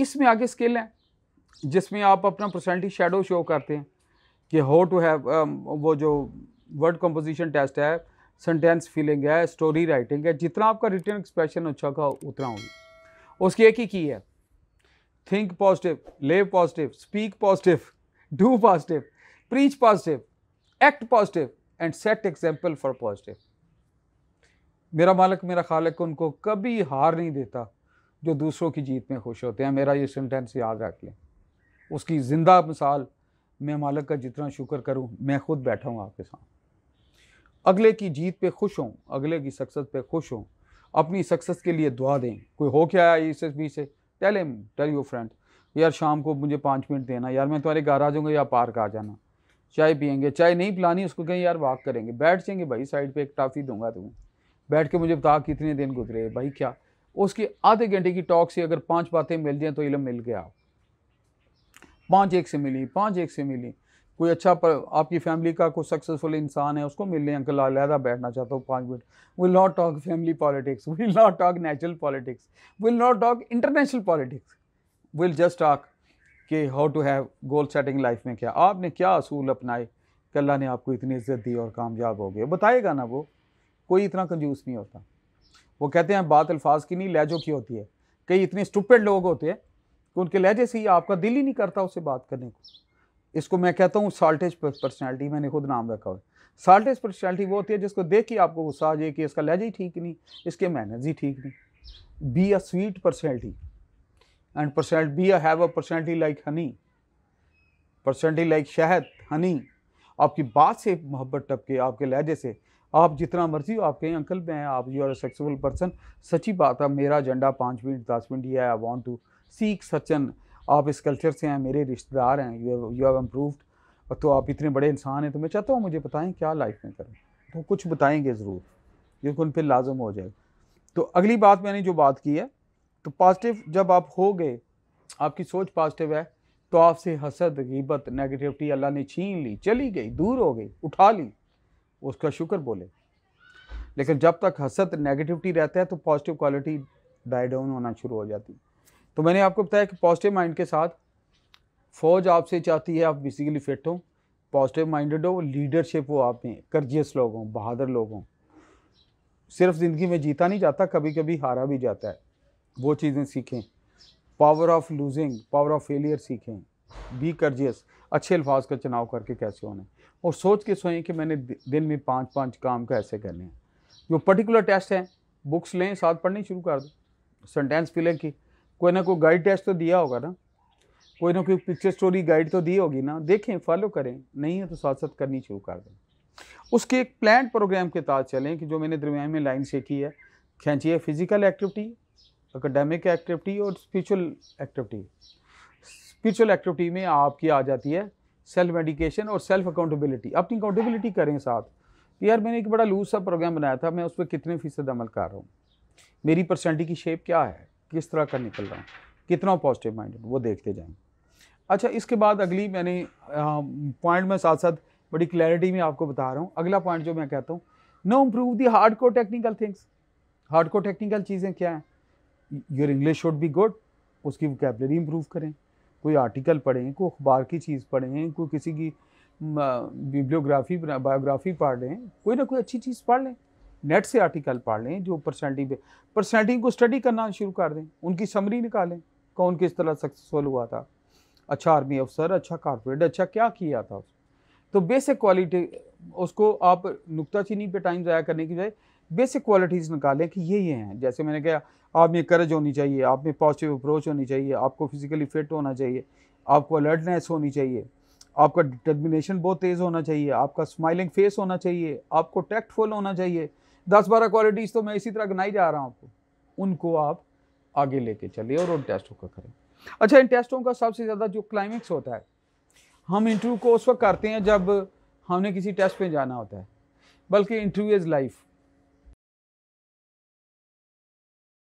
इसमें आगे स्किल है जिसमें आप अपना पर्सनैलिटी शेडो शो करते हैं कि हो टू हैव वो जो वर्ड कंपोजिशन टेस्ट है सेंटेंस फीलिंग है स्टोरी राइटिंग है जितना आपका रिटर्न एक्सप्रेशन अच्छा का उतना होगी उसकी एक ही की है think positive live positive speak positive do positive preach positive act positive and set example for positive मेरा मालिक मेरा खालिक उनको कभी हार नहीं देता जो दूसरों की जीत में खुश होते हैं मेरा ये सेंटेंस याद रख लें उसकी ज़िंदा मिसाल मैं मालक का जितना शुक्र करूँ मैं खुद बैठा हूँ आपके साथ अगले की जीत पे खुश हों अगले की सक्सेस पे खुश हों अपनी सक्सेस के लिए दुआ दें कोई हो क्या आया इस e बी से tell em tell your friend यार शाम को मुझे पाँच मिनट देना यार मैं तुम्हारे घर आ जाऊँगा या पार्क आ जाना चाय पियेंगे चाय नहीं पिलानी उसको कहीं यार वॉक करेंगे बैठ जाएंगे भाई साइड पर एक टाफ़ी दूंगा तुम्हें बैठ के मुझे बता कितने दिन गुजरे भाई क्या उसकी आधे घंटे की टॉक से अगर पांच बातें मिल जाएं तो इलम मिल गया पांच एक से मिली पांच एक से मिली कोई अच्छा पर आपकी फैमिली का कोई सक्सेसफुल इंसान है उसको मिलने अंकल अलहदा बैठना चाहता हूँ पाँच minute will not talk family politics will not talk natural politics will not talk international politics will just talk के how to have goal setting life में क्या आपने क्या असूल अपनाए कि अल्लाह ने आपको इतनी इज्जत दी और कामयाब हो गए बताएगा ना वो कोई इतना कंजूस नहीं होता वो कहते हैं बात अल्फाज की नहीं लहजों की होती है कई इतने स्टूपेड लोग होते हैं कि उनके लहजे से ही आपका दिल ही नहीं करता उससे बात करने को इसको मैं कहता हूँ साल्टेज पर्सनैलिटी मैंने खुद नाम रखा हुआ है साल्टेज पर्सनैलिटी वो होती है जिसको देख के आपको गुस्सा आ जाए कि इसका लहजा ही ठीक नहीं इसके मैनर्स ही ठीक नहीं be a sweet personality and personality be a have a personality like honey personality like शहद हनी आपकी बात से मोहब्बत टपके आपके लहजे से आप जितना मर्जी आप कहें अंकल मैं आप you are a successful person सच्ची बात है मेरा एजेंडा पाँच मिनट दस मिनट ये आई वॉन्ट टू सीख सचन आप इस कल्चर से हैं मेरे रिश्तेदार हैं यू यू हैव इम्प्रूवड तो आप इतने बड़े इंसान हैं तो मैं चाहता हूँ मुझे बताएं क्या लाइफ में करें तो कुछ बताएंगे ज़रूर जो उन पर लाजम हो जाएगा तो अगली बात मैंने जो बात की है तो पॉजिटिव जब आप हो गए आपकी सोच पॉजिटिव है तो आपसे हसद गिबत नेगेटिविटी अल्लाह ने छीन ली चली गई दूर हो गई उठा ली उसका शुक्र बोले लेकिन जब तक हसत नेगेटिविटी रहता है तो पॉजिटिव क्वालिटी डाई डाउन होना शुरू हो जाती तो मैंने आपको बताया कि पॉजिटिव माइंड के साथ फ़ौज आपसे चाहती है आप फिजिकली फिट हों पॉजिटिव माइंडेड हो लीडरशिप हो आप में करजियस लोग हों बहादुर लोग हों सिर्फ ज़िंदगी में जीता नहीं जाता कभी कभी हारा भी जाता है वो चीज़ें सीखें power of losing power of failure सीखें बी करजियस अच्छे अल्फाज का चुनाव करके कैसे होने और सोच के सोएं कि मैंने दिन में पाँच पाँच काम कैसे तो करने हैं जो पर्टिकुलर टेस्ट हैं बुक्स लें साथ पढ़नी शुरू कर दो सेंटेंस फिलिंग की कोई ना कोई गाइड टेस्ट तो दिया होगा ना कोई ना कोई पिक्चर स्टोरी गाइड तो दी होगी ना देखें फॉलो करें नहीं है तो साथ साथ करनी शुरू कर दें उसके एक प्लान प्रोग्राम के तहत चलें कि जो मैंने दरमियान में लाइन से की है खींची है फिजिकल एक्टिविटी अकेडमिक एक्टिविटी और स्पिरिचुअल एक्टिविटी स्पिरिचुअल एक्टिविटी में आपकी आ जाती है सेल्फ मेडिकेशन और सेल्फ अकाउंटेबिलिटी अपनी अकाउंटेबिलिटी करें साथ यार मैंने एक बड़ा लूज सा प्रोग्राम बनाया था मैं उस पर कितने फ़ीसद अमल कर रहा हूँ मेरी पर्सनैलिटी की शेप क्या है किस तरह का निकल रहा हूँ कितना पॉजिटिव माइंडेड वो देखते जाएँ अच्छा इसके बाद अगली मैंने पॉइंट में साथ साथ बड़ी क्लैरिटी में आपको बता रहा हूँ अगला पॉइंट जो मैं कहता हूँ no improve the hardcore technical things hardcore technical चीज़ें क्या हैं your English should be good उसकी वोकेबलरी इम्प्रूव करें कोई आर्टिकल पढ़ें कोई अखबार की चीज़ पढ़ें कोई किसी की बिब्लियोग्राफी बायोग्राफी पढ़ लें कोई ना कोई अच्छी चीज़ पढ़ लें नेट से आर्टिकल पढ़ लें जो परसेंटिंग पे परसेंटिंग को स्टडी करना शुरू कर दें उनकी समरी निकालें कौन किस तरह सक्सेसफुल हुआ था अच्छा आर्मी अफसर अच्छा कारपोरेट अच्छा क्या किया था तो बेसिक क्वालिटी उसको आप नुकताचीनी पे टाइम ज़ाया करने की बजाय बेसिक क्वालिटीज़ निकालें कि ये ये हैं जैसे मैंने कहा आप में करज होनी चाहिए आप में पॉजिटिव अप्रोच होनी चाहिए आपको फिज़िकली फिट होना चाहिए आपको अलर्टनेस होनी चाहिए आपका डिटर्मिनेशन बहुत तेज़ होना चाहिए आपका स्माइलिंग फेस होना चाहिए आपको टैक्टफुल होना चाहिए दस बारह क्वालिटीज़ तो मैं इसी तरह गिनाई जा रहा हूँ आपको उनको आप आगे लेके चलिए और उन टेस्टों का करें अच्छा इन टेस्टों का सबसे ज़्यादा जो क्लाइमेक्स होता है हम इंटरव्यू को उस वक्त करते हैं जब हमने किसी टेस्ट पे जाना होता है बल्कि इंटरव्यू इज़ लाइफ